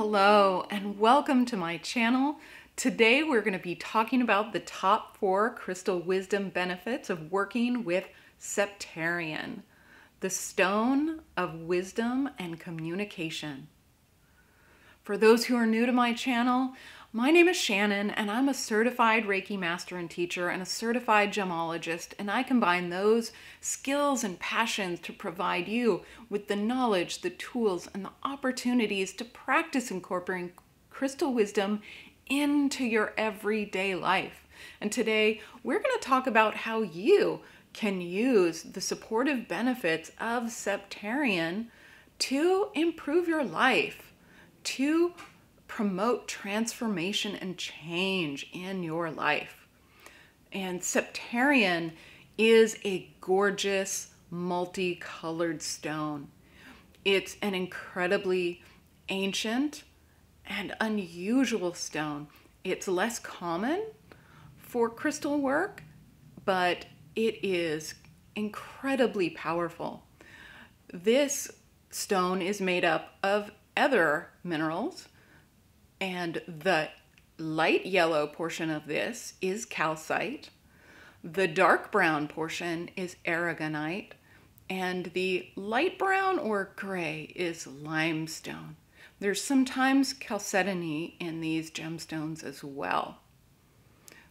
Hello and welcome to my channel. Today we're going to be talking about the top four crystal wisdom benefits of working with Septarian, the stone of wisdom and communication. For those who are new to my channel, my name is Shannon, and I'm a certified Reiki master and teacher and a certified gemologist, and I combine those skills and passions to provide you with the knowledge, the tools, and the opportunities to practice incorporating crystal wisdom into your everyday life. And today, we're going to talk about how you can use the supportive benefits of Septarian to improve your life, to promote transformation and change in your life. And Septarian is a gorgeous multicolored stone. It's an incredibly ancient and unusual stone. It's less common for crystal work, but it is incredibly powerful. This stone is made up of other minerals and the light yellow portion of this is calcite. The dark brown portion is aragonite. And the light brown or gray is limestone. There's sometimes chalcedony in these gemstones as well.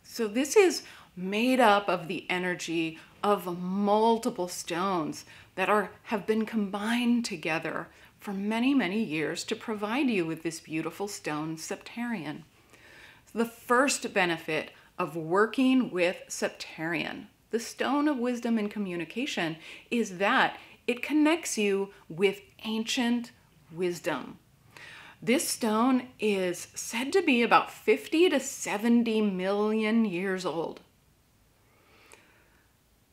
So this is made up of the energy of multiple stones that are have been combined together for many, many years to provide you with this beautiful stone septarian. The first benefit of working with septarian, the stone of wisdom and communication, is that it connects you with ancient wisdom. This stone is said to be about 50 to 70 million years old.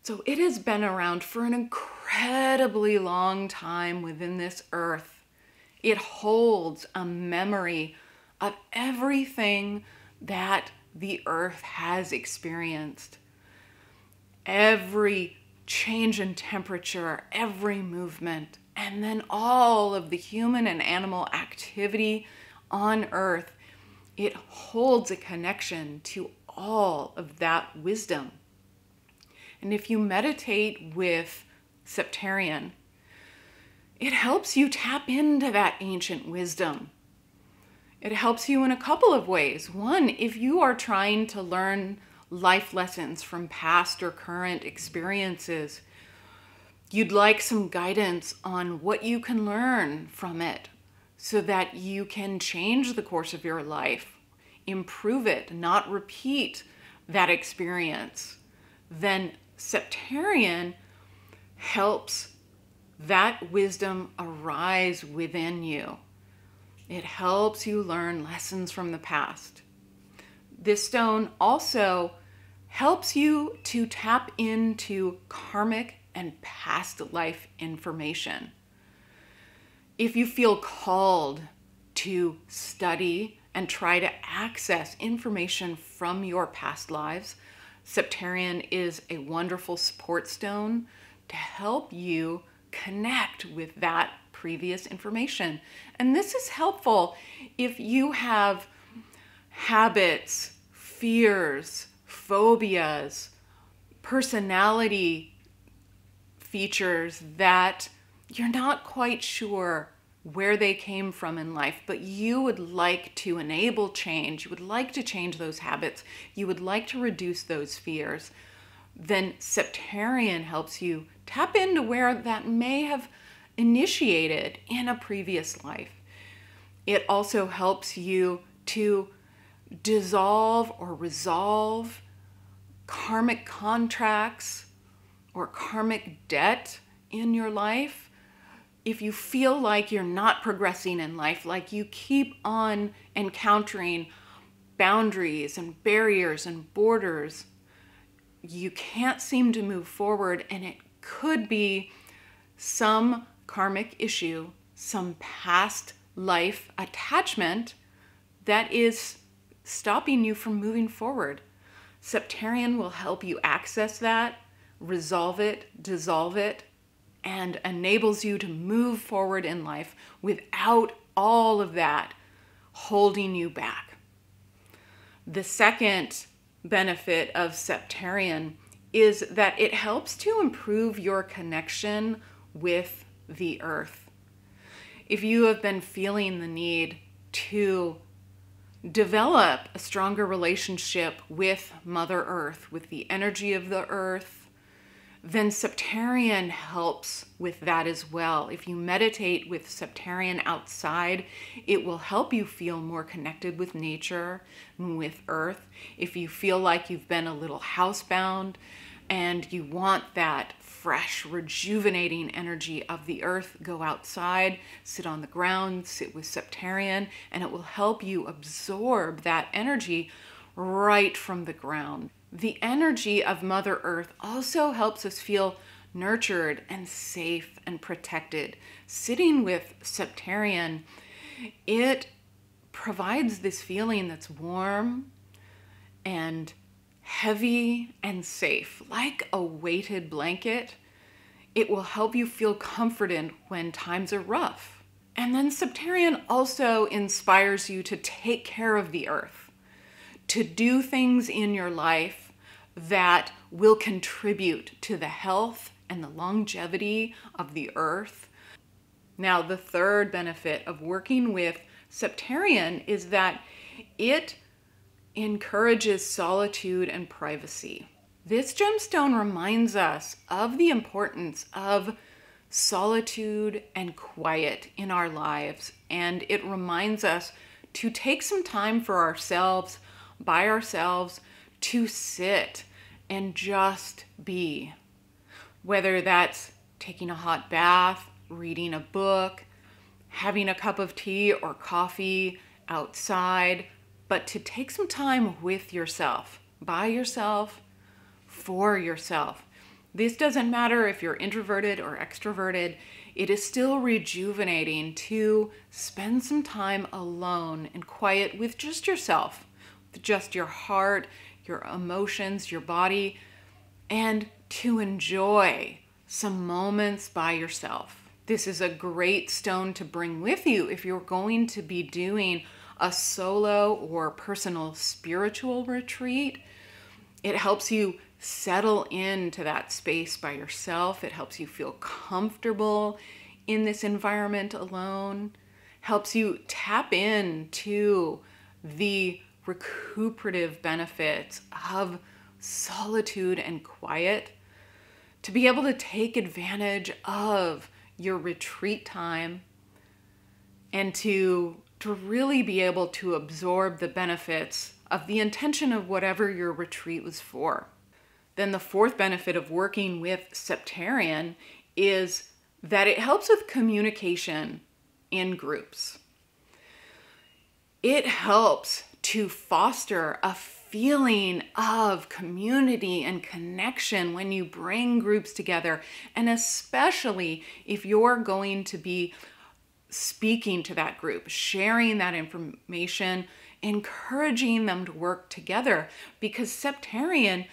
So it has been around for an incredible incredibly long time within this earth, it holds a memory of everything that the earth has experienced. Every change in temperature, every movement, and then all of the human and animal activity on earth, it holds a connection to all of that wisdom. And if you meditate with septarian. It helps you tap into that ancient wisdom. It helps you in a couple of ways. One, if you are trying to learn life lessons from past or current experiences, you'd like some guidance on what you can learn from it so that you can change the course of your life, improve it, not repeat that experience, then Septarian helps that wisdom arise within you. It helps you learn lessons from the past. This stone also helps you to tap into karmic and past life information. If you feel called to study and try to access information from your past lives, Septarian is a wonderful support stone to help you connect with that previous information. And this is helpful if you have habits, fears, phobias, personality features that you're not quite sure where they came from in life, but you would like to enable change. You would like to change those habits. You would like to reduce those fears then Septarian helps you tap into where that may have initiated in a previous life. It also helps you to dissolve or resolve karmic contracts or karmic debt in your life. If you feel like you're not progressing in life, like you keep on encountering boundaries and barriers and borders you can't seem to move forward, and it could be some karmic issue, some past life attachment that is stopping you from moving forward. Septarian will help you access that, resolve it, dissolve it, and enables you to move forward in life without all of that holding you back. The second benefit of Septarian is that it helps to improve your connection with the earth. If you have been feeling the need to develop a stronger relationship with Mother Earth, with the energy of the earth, then Septarian helps with that as well. If you meditate with Septarian outside, it will help you feel more connected with nature, with earth. If you feel like you've been a little housebound and you want that fresh, rejuvenating energy of the earth, go outside, sit on the ground, sit with Septarian, and it will help you absorb that energy right from the ground. The energy of Mother Earth also helps us feel nurtured and safe and protected. Sitting with Septarian, it provides this feeling that's warm and heavy and safe, like a weighted blanket. It will help you feel comforted when times are rough. And then Septarian also inspires you to take care of the earth, to do things in your life that will contribute to the health and the longevity of the earth. Now, the third benefit of working with Septarian is that it encourages solitude and privacy. This gemstone reminds us of the importance of solitude and quiet in our lives, and it reminds us to take some time for ourselves, by ourselves, to sit and just be. Whether that's taking a hot bath, reading a book, having a cup of tea or coffee outside, but to take some time with yourself, by yourself, for yourself. This doesn't matter if you're introverted or extroverted, it is still rejuvenating to spend some time alone and quiet with just yourself, with just your heart, your emotions, your body, and to enjoy some moments by yourself. This is a great stone to bring with you if you're going to be doing a solo or personal spiritual retreat. It helps you settle into that space by yourself. It helps you feel comfortable in this environment alone. Helps you tap into the recuperative benefits of solitude and quiet, to be able to take advantage of your retreat time and to, to really be able to absorb the benefits of the intention of whatever your retreat was for. Then the fourth benefit of working with Septarian is that it helps with communication in groups. It helps to foster a feeling of community and connection when you bring groups together, and especially if you're going to be speaking to that group, sharing that information, encouraging them to work together, because septarian.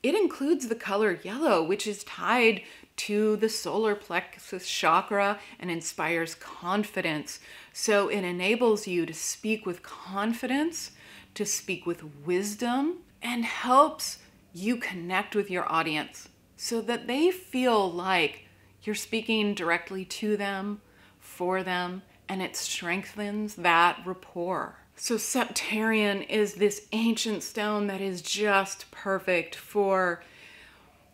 It includes the color yellow, which is tied to the solar plexus chakra and inspires confidence. So it enables you to speak with confidence to speak with wisdom and helps you connect with your audience so that they feel like you're speaking directly to them, for them, and it strengthens that rapport. So, Septarian is this ancient stone that is just perfect for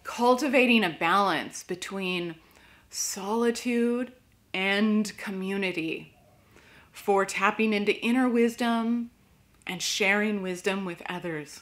cultivating a balance between solitude and community, for tapping into inner wisdom and sharing wisdom with others.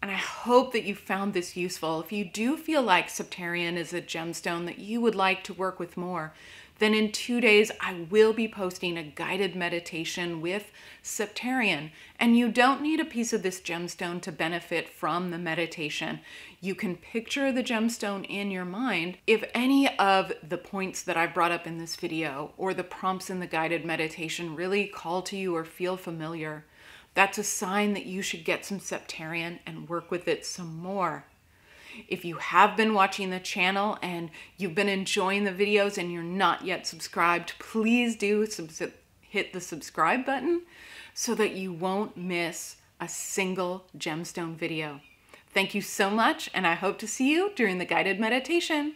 And I hope that you found this useful. If you do feel like Septarian is a gemstone that you would like to work with more, then in two days I will be posting a guided meditation with Septarian. And you don't need a piece of this gemstone to benefit from the meditation. You can picture the gemstone in your mind. If any of the points that I brought up in this video or the prompts in the guided meditation really call to you or feel familiar, that's a sign that you should get some Septarian and work with it some more. If you have been watching the channel and you've been enjoying the videos and you're not yet subscribed, please do hit the subscribe button so that you won't miss a single gemstone video. Thank you so much, and I hope to see you during the guided meditation.